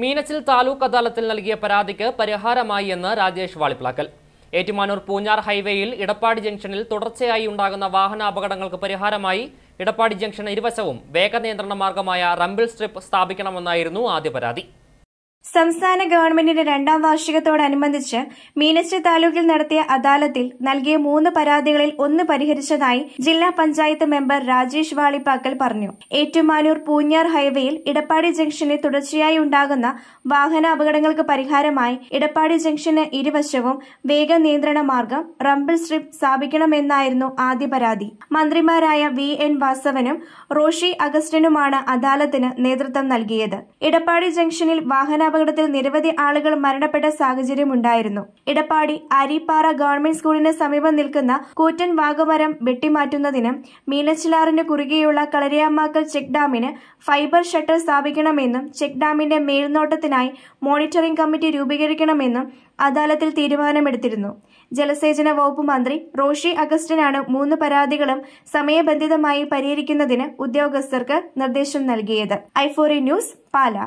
മീനച്ചിൽ താലൂക്ക് അദാലത്തിൽ നൽകിയ പരാതിക്ക് പരിഹാരമായി എന്ന് രാജേഷ് വാളിപ്ലാക്കൽ ഏറ്റുമാനൂർ പൂഞ്ഞാർ ഹൈവേയിൽ ഇടപ്പാടി ജംഗ്ഷനിൽ തുടർച്ചയായി ഉണ്ടാകുന്ന വാഹനാപകടങ്ങൾക്ക് പരിഹാരമായി ഇടപ്പാടി ജംഗ്ഷൻ ഇരുവശവും വേഗനിയന്ത്രണ മാർഗമായ റംബിൾ സ്ട്രിപ്പ് സ്ഥാപിക്കണമെന്നായിരുന്നു ആദ്യ പരാതി സംസ്ഥാന ഗവൺമെന്റിന്റെ രണ്ടാം വാർഷികത്തോടനുബന്ധിച്ച് മീനച്ചിൽ താലൂക്കിൽ നടത്തിയ അദാലത്തിൽ നൽകിയ മൂന്ന് പരാതികളിൽ ഒന്ന് പരിഹരിച്ചതായി ജില്ലാ പഞ്ചായത്ത് മെമ്പർ രാജേഷ് വാളിപ്പാക്കൽ പറഞ്ഞു ഏറ്റുമാനൂർ പൂഞ്ഞാർ ഹൈവേയിൽ ഇടപ്പാടി ജംഗ്ഷനിൽ തുടർച്ചയായി ഉണ്ടാകുന്ന വാഹന അപകടങ്ങൾക്ക് പരിഹാരമായി ഇടപ്പാടി ജംഗ്ഷന് ഇരുവശവും വേഗ നിയന്ത്രണ മാർഗം റംബിൾ സ്ട്രിപ്പ് സ്ഥാപിക്കണമെന്നായിരുന്നു ആദ്യ പരാതി മന്ത്രിമാരായ വി എൻ വാസവനും റോഷി അഗസ്റ്റിനുമാണ് അദാലത്തിന് നേതൃത്വം നൽകിയത് ഇടപ്പാടി ജംഗ്ഷനിൽ വാഹന വാഹനാപകടത്തിൽ നിരവധി ആളുകൾ മരണപ്പെട്ട സാഹചര്യമുണ്ടായിരുന്നു ഇടപ്പാടി അരിപ്പാറ ഗവൺമെന്റ് സ്കൂളിന് സമീപം നിൽക്കുന്ന കൂറ്റൻ വാഗമരം വെട്ടിമാറ്റുന്നതിന് മീനച്ചിലാറിന് കുറുകെയുള്ള കളരിയാമാക്കൽ ചെക്ക് ഡാമിന് ഫൈബർ ഷട്ടർ സ്ഥാപിക്കണമെന്നും ചെക്ക് ഡാമിന്റെ മേൽനോട്ടത്തിനായി മോണിറ്ററിംഗ് കമ്മിറ്റി രൂപീകരിക്കണമെന്നും അദാലത്തിൽ തീരുമാനമെടുത്തിരുന്നു ജലസേചന വകുപ്പ് മന്ത്രി റോഷി അഗസ്റ്റിനാണ് മൂന്ന് പരാതികളും സമയബന്ധിതമായി പരിഹരിക്കുന്നതിന് ഉദ്യോഗസ്ഥർക്ക് നിർദ്ദേശം നൽകിയത് ഐഫോറി ന്യൂസ് പാല